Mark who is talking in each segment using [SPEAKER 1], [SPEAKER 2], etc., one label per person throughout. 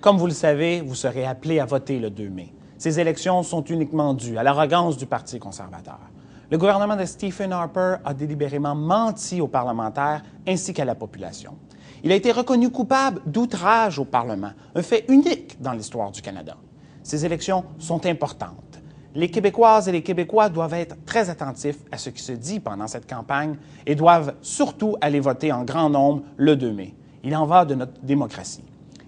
[SPEAKER 1] Comme vous le savez, vous serez appelés à voter le 2 mai. Ces élections sont uniquement dues à l'arrogance du Parti conservateur. Le gouvernement de Stephen Harper a délibérément menti aux parlementaires ainsi qu'à la population. Il a été reconnu coupable d'outrage au Parlement, un fait unique dans l'histoire du Canada. Ces élections sont importantes. Les Québécoises et les Québécois doivent être très attentifs à ce qui se dit pendant cette campagne et doivent surtout aller voter en grand nombre le 2 mai. Il en va de notre démocratie.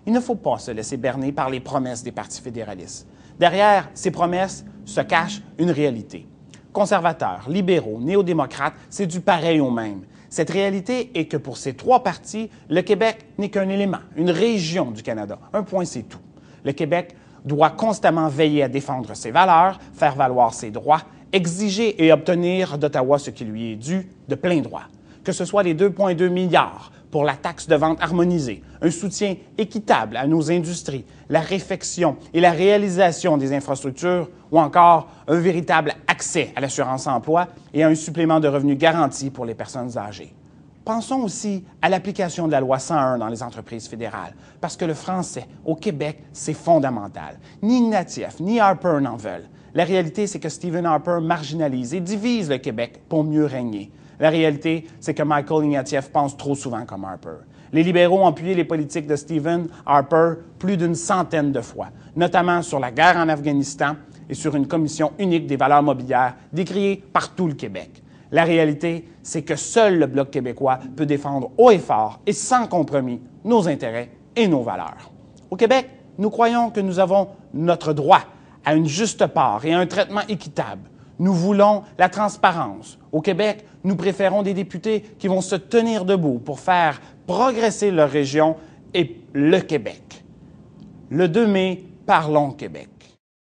[SPEAKER 1] Il ne faut pas se laisser berner par les promesses des partis fédéralistes. Derrière ces promesses se cache une réalité. Conservateurs, libéraux, néo-démocrates, c'est du pareil au même. Cette réalité est que pour ces trois partis, le Québec n'est qu'un élément, une région du Canada. Un point, c'est tout. Le Québec doit constamment veiller à défendre ses valeurs, faire valoir ses droits, exiger et obtenir d'Ottawa ce qui lui est dû de plein droit. Que ce soit les 2,2 milliards pour la taxe de vente harmonisée, un soutien équitable à nos industries, la réfection et la réalisation des infrastructures ou encore un véritable accès à l'assurance emploi et à un supplément de revenus garanti pour les personnes âgées. Pensons aussi à l'application de la loi 101 dans les entreprises fédérales, parce que le français au Québec, c'est fondamental. Ni Ignatieff, ni Harper n'en veulent. La réalité, c'est que Stephen Harper marginalise et divise le Québec pour mieux régner. La réalité, c'est que Michael Ignatieff pense trop souvent comme Harper. Les libéraux ont appuyé les politiques de Stephen Harper plus d'une centaine de fois, notamment sur la guerre en Afghanistan et sur une commission unique des valeurs mobilières décriée par tout le Québec. La réalité, c'est que seul le Bloc québécois peut défendre haut et fort et sans compromis nos intérêts et nos valeurs. Au Québec, nous croyons que nous avons notre droit à une juste part et à un traitement équitable. Nous voulons la transparence. Au Québec, nous préférons des députés qui vont se tenir debout pour faire progresser leur région et le Québec. Le 2 mai, parlons Québec.